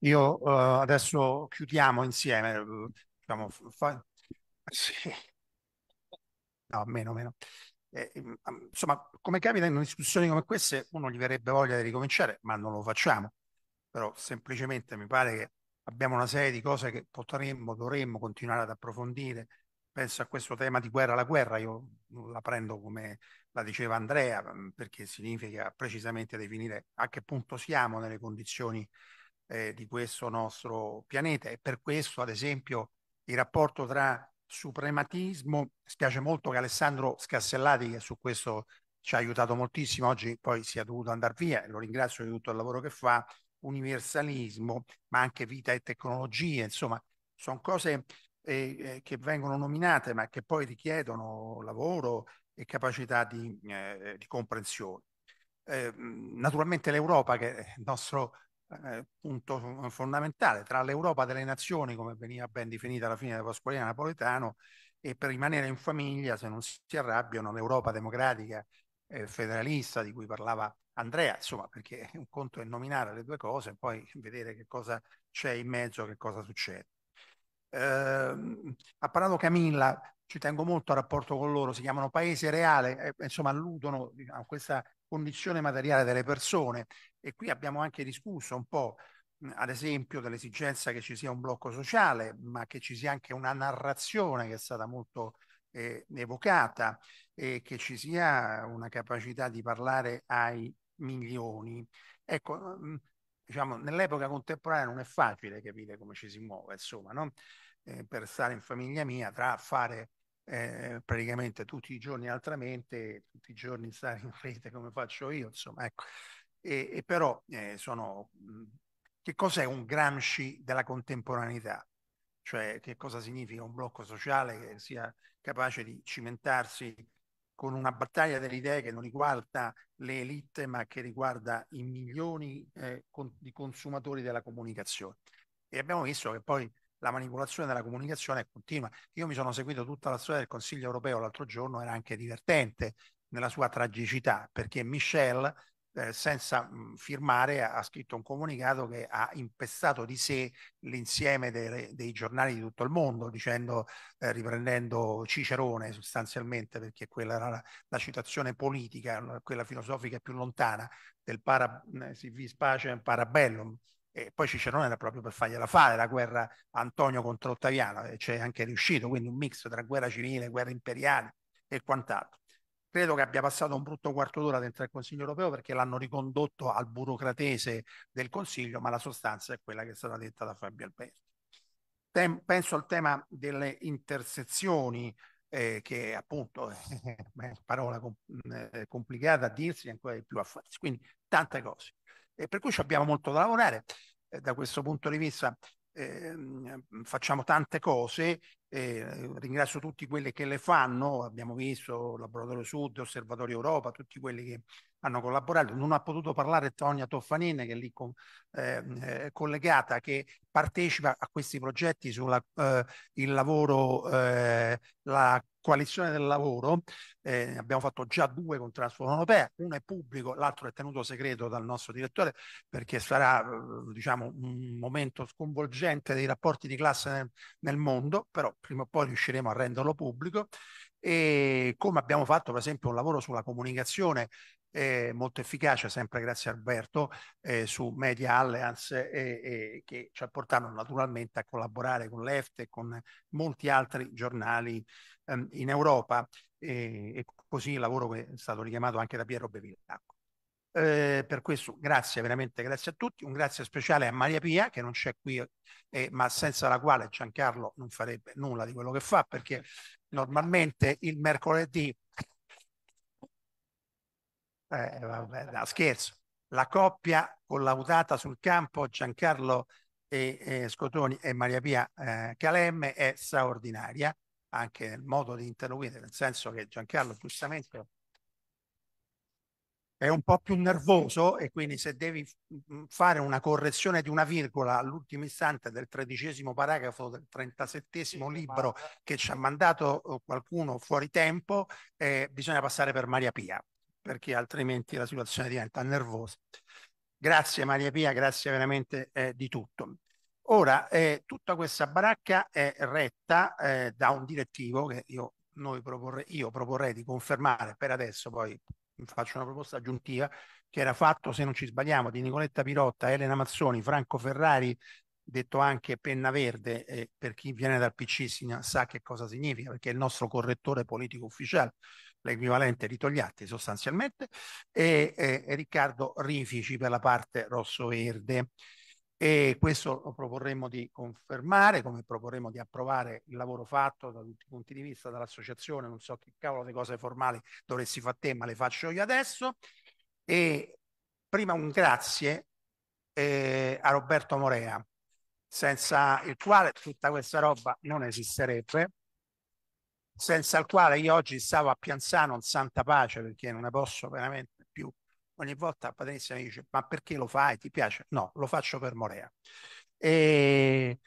Io uh, adesso chiudiamo insieme, eh, diciamo, fa... sì. no, meno, meno. Eh, insomma, come capita in discussioni come queste, uno gli verrebbe voglia di ricominciare, ma non lo facciamo. Però semplicemente mi pare che abbiamo una serie di cose che potremmo, dovremmo continuare ad approfondire penso a questo tema di guerra alla guerra, io la prendo come la diceva Andrea, mhmm, perché significa precisamente definire a che punto siamo nelle condizioni eh, di questo nostro pianeta e per questo, ad esempio, il rapporto tra suprematismo, spiace molto che Alessandro Scassellati, che su questo ci ha aiutato moltissimo, oggi poi sia dovuto andare via, lo ringrazio di tutto il lavoro che fa, universalismo, ma anche vita e tecnologie, insomma, sono cose e, eh, che vengono nominate ma che poi richiedono lavoro e capacità di, eh, di comprensione. Eh, naturalmente l'Europa, che è il nostro eh, punto fondamentale, tra l'Europa delle nazioni, come veniva ben definita alla fine della Pasqualina Napoletano, e per rimanere in famiglia, se non si arrabbiano, l'Europa democratica e federalista di cui parlava Andrea, insomma, perché un conto è nominare le due cose e poi vedere che cosa c'è in mezzo, che cosa succede ha ehm, parlato Camilla, ci tengo molto al rapporto con loro, si chiamano paese reale, eh, insomma alludono diciamo, a questa condizione materiale delle persone e qui abbiamo anche discusso un po' ad esempio dell'esigenza che ci sia un blocco sociale, ma che ci sia anche una narrazione che è stata molto eh, evocata e che ci sia una capacità di parlare ai milioni. Ecco, diciamo, nell'epoca contemporanea non è facile capire come ci si muove, insomma, no? eh, per stare in famiglia mia tra fare eh, praticamente tutti i giorni altramente, tutti i giorni stare in rete come faccio io, insomma, ecco. E, e però eh, sono... Mm, che cos'è un Gramsci della contemporaneità? Cioè che cosa significa un blocco sociale che sia capace di cimentarsi con una battaglia delle idee che non riguarda le elite ma che riguarda i milioni eh, con, di consumatori della comunicazione. E abbiamo visto che poi la manipolazione della comunicazione è continua. Io mi sono seguito tutta la storia del Consiglio europeo l'altro giorno, era anche divertente nella sua tragicità, perché Michel, eh, senza mh, firmare, ha, ha, scritto un comunicato che ha impestato di sé l'insieme dei, dei giornali di tutto il mondo, dicendo, eh, riprendendo Cicerone sostanzialmente, perché quella era la, la citazione politica, quella filosofica più lontana del para, eh, si vis pacem parabellum, e poi Cicerone era proprio per fargliela fare la guerra Antonio contro Ottaviano e c'è anche riuscito, quindi un mix tra guerra civile, guerra imperiale e quant'altro. Credo che abbia passato un brutto quarto d'ora dentro il Consiglio europeo perché l'hanno ricondotto al burocratese del Consiglio, ma la sostanza è quella che è stata detta da Fabio Alberti. Tem penso al tema delle intersezioni, eh, che appunto è una parola com eh, complicata a dirsi ancora di più a farsi, quindi tante cose. E per cui abbiamo molto da lavorare. Eh, da questo punto di vista eh, facciamo tante cose, eh, ringrazio tutti quelli che le fanno, abbiamo visto Laboratorio Sud, Osservatorio Europa, tutti quelli che hanno collaborato, non ha potuto parlare Tonia Toffanine, che è lì con, ehm, eh, collegata, che partecipa a questi progetti sulla eh, il lavoro, eh, la coalizione del lavoro, eh, abbiamo fatto già due con Transformazione Europea, uno è pubblico, l'altro è tenuto segreto dal nostro direttore perché sarà eh, diciamo, un momento sconvolgente dei rapporti di classe nel, nel mondo, però prima o poi riusciremo a renderlo pubblico e come abbiamo fatto per esempio un lavoro sulla comunicazione eh, molto efficace, sempre grazie a Alberto, eh, su Media Alliance eh, che ci ha portato naturalmente a collaborare con l'EFT e con molti altri giornali ehm, in Europa e così il lavoro che è stato richiamato anche da Piero Bevilacqua. Eh, per questo grazie, veramente grazie a tutti. Un grazie speciale a Maria Pia che non c'è qui, eh, ma senza la quale Giancarlo non farebbe nulla di quello che fa perché normalmente il mercoledì... Eh, vabbè, no, scherzo. La coppia collaudata sul campo Giancarlo e, e Scotoni e Maria Pia eh, Calemme è straordinaria anche nel modo di interloquire, nel senso che Giancarlo giustamente è un po' più nervoso e quindi se devi fare una correzione di una virgola all'ultimo istante del tredicesimo paragrafo del trentasettesimo libro eh. che ci ha mandato eh, qualcuno fuori tempo, eh, bisogna passare per Maria Pia, perché altrimenti la situazione diventa nervosa. Grazie Maria Pia, grazie veramente eh, di tutto. Ora, eh, tutta questa baracca è retta eh, da un direttivo che io, proporre, io proporrei di confermare per adesso, poi faccio una proposta aggiuntiva, che era fatto, se non ci sbagliamo, di Nicoletta Pirotta, Elena Mazzoni, Franco Ferrari, detto anche penna verde, eh, per chi viene dal PC sa che cosa significa, perché è il nostro correttore politico ufficiale, l'equivalente di Togliatti sostanzialmente, e, e, e Riccardo Rifici per la parte rosso-verde e questo lo proporremo di confermare, come proporremo di approvare il lavoro fatto da tutti i punti di vista dall'associazione, non so che cavolo di cose formali dovresti fare te, ma le faccio io adesso. E prima un grazie eh, a Roberto Morea, senza il quale tutta questa roba non esisterebbe, senza il quale io oggi stavo a Pianzano in santa pace perché non ne posso veramente ogni volta Patrizia mi dice ma perché lo fai? Ti piace? No, lo faccio per Morea. E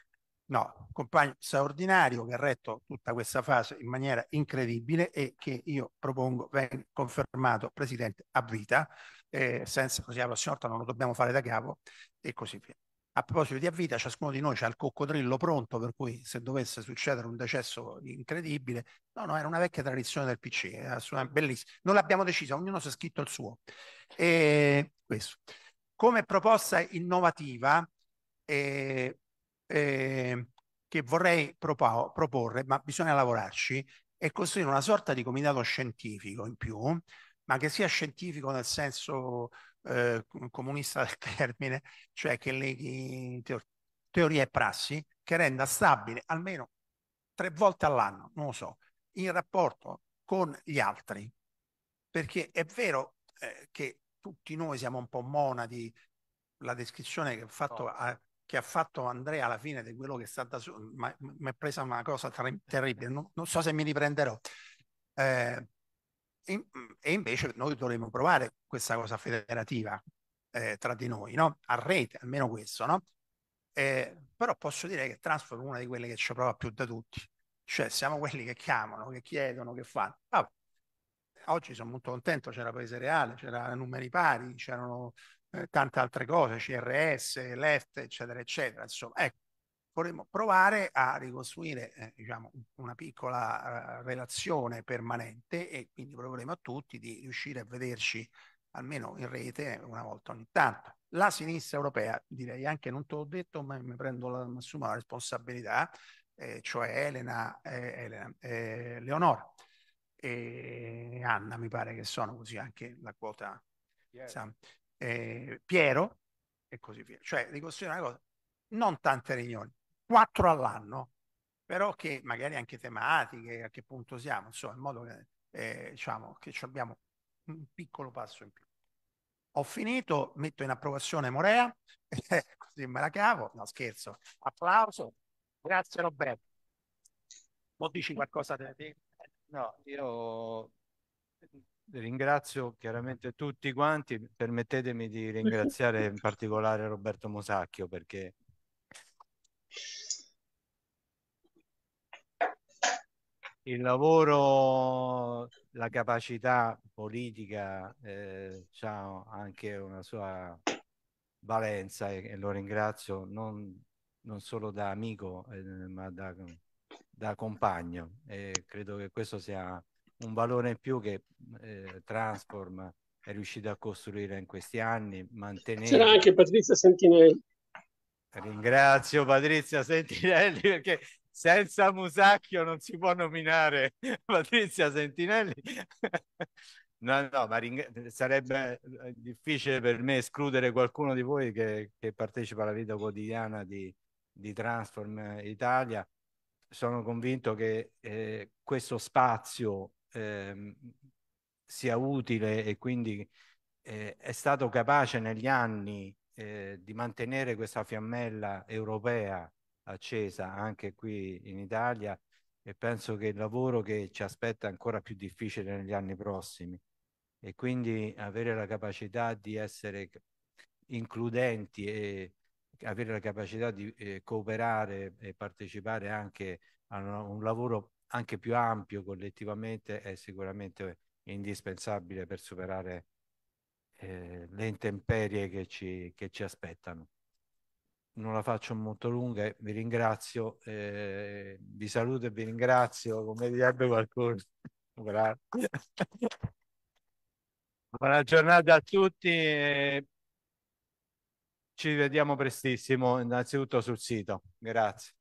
no, compagno straordinario che ha retto tutta questa fase in maniera incredibile e che io propongo venga confermato presidente a vita, eh, senza così la prossima volta non lo dobbiamo fare da capo e così via. A proposito di avvita, ciascuno di noi ha il coccodrillo pronto, per cui se dovesse succedere un decesso incredibile, no, no, era una vecchia tradizione del PC, eh, bellissima. Non l'abbiamo decisa, ognuno si è scritto il suo. E questo. Come proposta innovativa, eh, eh, che vorrei propo proporre, ma bisogna lavorarci, è costruire una sorta di comitato scientifico in più, ma che sia scientifico nel senso eh, comunista del termine, cioè che leghi teoria e prassi, che renda stabile almeno tre volte all'anno, non lo so, in rapporto con gli altri. Perché è vero eh, che tutti noi siamo un po' monadi, la descrizione che ha fatto, oh. a, che ha fatto Andrea alla fine di quello che è stata, mi è presa una cosa terribile, non, non so se mi riprenderò. Eh, e, invece noi dovremmo provare questa cosa federativa eh, tra di noi, no? a rete, almeno questo. No? Eh, però posso dire che Transform è una di quelle che ci prova più da tutti. Cioè siamo quelli che chiamano, che chiedono, che fanno. Ah, oggi sono molto contento, c'era Paese Reale, c'era Numeri Pari, c'erano eh, tante altre cose, CRS, Left, eccetera, eccetera. Insomma, ecco, vorremmo provare a ricostruire eh, diciamo, una piccola uh, relazione permanente e quindi proveremo a tutti di riuscire a vederci almeno in rete una volta ogni tanto. La sinistra europea, direi anche, non te l'ho detto, ma mi prendo la, massima responsabilità, eh, cioè Elena, eh, Elena eh, Leonora e Anna, mi pare che sono così anche la quota, Piero, eh, Piero e così via. Cioè ricostruire una cosa, non tante riunioni, quattro all'anno, però che magari anche tematiche, a che punto siamo, insomma, in modo che, eh, diciamo, che abbiamo un piccolo passo in più. Ho finito, metto in approvazione Morea, così me la cavo, no scherzo, applauso, grazie Roberto. Mo dici qualcosa da te? No, io ringrazio chiaramente tutti quanti, permettetemi di ringraziare in particolare Roberto Mosacchio perché il lavoro, la capacità politica eh, ha anche una sua valenza e, e lo ringrazio non, non, solo da amico eh, ma da, da compagno e credo che questo sia un valore in più che eh, Transform è riuscito a costruire in questi anni. Mantenere... C'era anche Patrizia Sentinelli. Ringrazio Patrizia Sentinelli perché senza Musacchio non si può nominare Patrizia Sentinelli. No, no, ma ring... sarebbe eh, difficile per me escludere qualcuno di voi che, che partecipa alla vita quotidiana di, di, Transform Italia. Sono convinto che eh, questo spazio eh, sia utile e quindi eh, è stato capace negli anni eh, di mantenere questa fiammella europea accesa anche qui in Italia e penso che il lavoro che ci aspetta è ancora più difficile negli anni prossimi e quindi avere la capacità di essere includenti e avere la capacità di eh, cooperare e partecipare anche a un, lavoro anche più ampio collettivamente è sicuramente indispensabile per superare eh, le intemperie che ci, che ci aspettano non la faccio molto lunga vi ringrazio, eh, vi saluto e vi ringrazio, come direbbe qualcuno. Buona giornata a tutti, ci vediamo prestissimo innanzitutto sul sito, grazie.